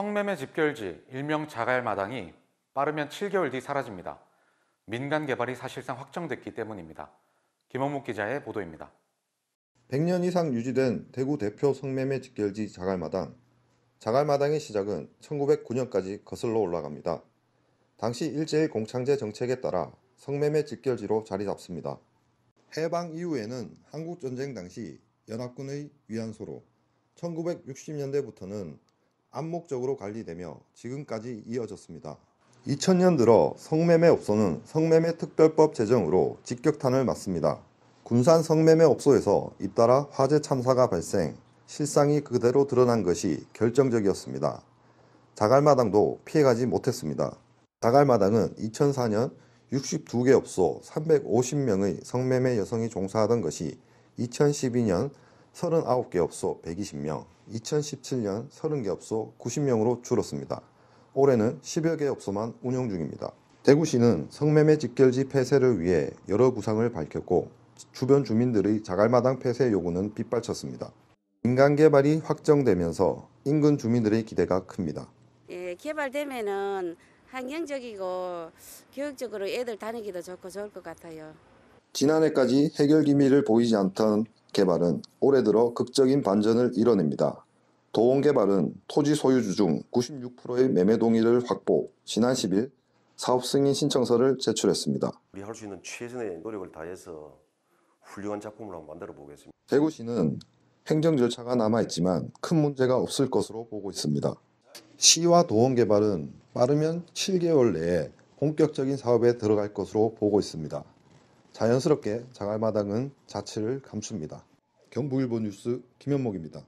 성매매 집결지 일명 자갈마당이 빠르면 7개월 뒤 사라집니다. 민간 개발이 사실상 확정됐기 때문입니다. 김원묵 기자의 보도입니다. 100년 이상 유지된 대구 대표 성매매 집결지 자갈마당. 자갈마당의 시작은 1909년까지 거슬러 올라갑니다. 당시 일제의 공창제 정책에 따라 성매매 집결지로 자리 잡습니다. 해방 이후에는 한국전쟁 당시 연합군의 위안소로 1960년대부터는 암묵적으로 관리되며 지금까지 이어졌습니다. 2000년 들어 성매매 업소는 성매매 특별법 제정으로 직격탄을 맞습니다. 군산 성매매 업소에서 잇따라 화재 참사가 발생, 실상이 그대로 드러난 것이 결정적이었습니다. 자갈마당도 피해가지 못했습니다. 자갈마당은 2004년 62개 업소 350명의 성매매 여성이 종사하던 것이 2012년 39개 업소 120명, 2017년 30개 업소 90명으로 줄었습니다. 올해는 10여 개 업소만 운영 중입니다. 대구시는 성매매 직결지 폐쇄를 위해 여러 구상을 밝혔고 주변 주민들의 자갈마당 폐쇄 요구는 빗발쳤습니다. 인간 개발이 확정되면서 인근 주민들의 기대가 큽니다. 예, 개발되면은 환경적이고 교육적으로 애들 다니기도 좋고 좋을 것 같아요. 지난해까지 해결 기미를 보이지 않던 개발은 올해 들어 극적인 반전을 이뤄냅니다. 도원개발은 토지 소유주 중 96%의 매매 동의를 확보, 지난 10일 사업 승인 신청서를 제출했습니다. 우리 할 수 있는 최선의 노력을 다해서 훌륭한 작품을 한번 만들어 보겠습니다. 대구시는 행정 절차가 남아 있지만 큰 문제가 없을 것으로 보고 있습니다. 시와 도원 개발은 빠르면 7개월 내에 본격적인 사업에 들어갈 것으로 보고 있습니다. 자연스럽게 자갈마당은 자취를 감춥니다. 경북일보 뉴스 김현목입니다.